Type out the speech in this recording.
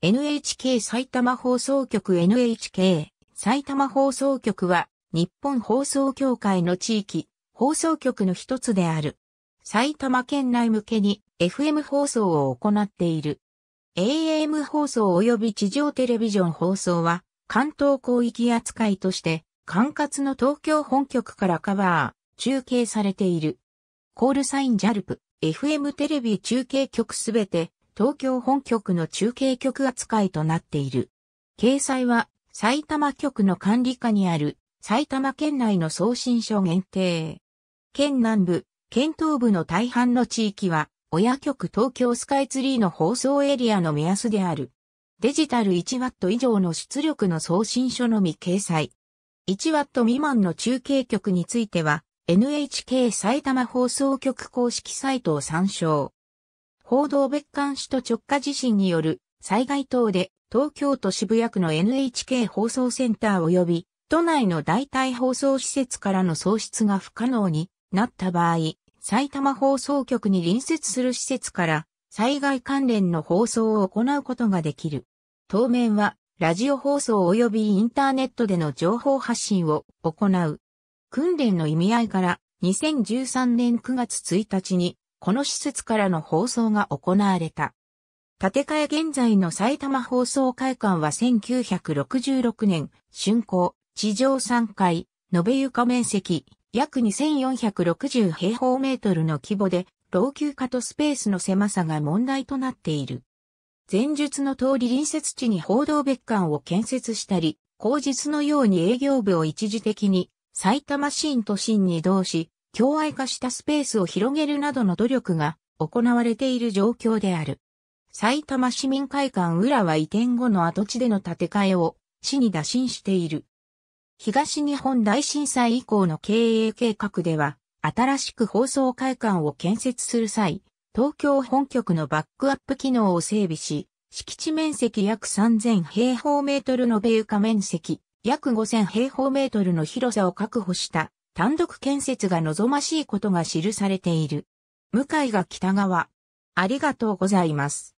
NHK 埼玉放送局 NHK 埼玉放送局は日本放送協会の地域放送局の一つである。埼玉県内向けに FM 放送を行っている。AM 放送及び地上テレビジョン放送は関東広域扱いとして管轄の東京本局からカバー、中継されている。コールサインジャルプ、FM テレビ中継局すべて東京本局の中継局扱いとなっている。掲載は埼玉局の管理下にある埼玉県内の送信所限定。県南部、県東部の大半の地域は、親局東京スカイツリーの放送エリアの目安である。デジタル 1W 以上の出力の送信書のみ掲載。1W 未満の中継局については、NHK 埼玉放送局公式サイトを参照。報道別館首都直下地震による災害等で東京都渋谷区の NHK 放送センター及び都内の代替放送施設からの喪失が不可能になった場合、埼玉放送局に隣接する施設から災害関連の放送を行うことができる。当面はラジオ放送及びインターネットでの情報発信を行う。訓練の意味合いから2013年9月1日にこの施設からの放送が行われた。建て替え現在の埼玉放送会館は1966年、竣工、地上3階、延べ床面積、約2460平方メートルの規模で、老朽化とスペースの狭さが問題となっている。前述の通り隣接地に報道別館を建設したり、後日のように営業部を一時的に埼玉新都心に移動し、共愛化したスペースを広げるなどの努力が行われている状況である。埼玉市民会館浦和移転後の跡地での建て替えを市に打診している。東日本大震災以降の経営計画では、新しく放送会館を建設する際、東京本局のバックアップ機能を整備し、敷地面積約3000平方メートルの米床面積、約5000平方メートルの広さを確保した単独建設が望ましいことが記されている。向井が北側。ありがとうございます。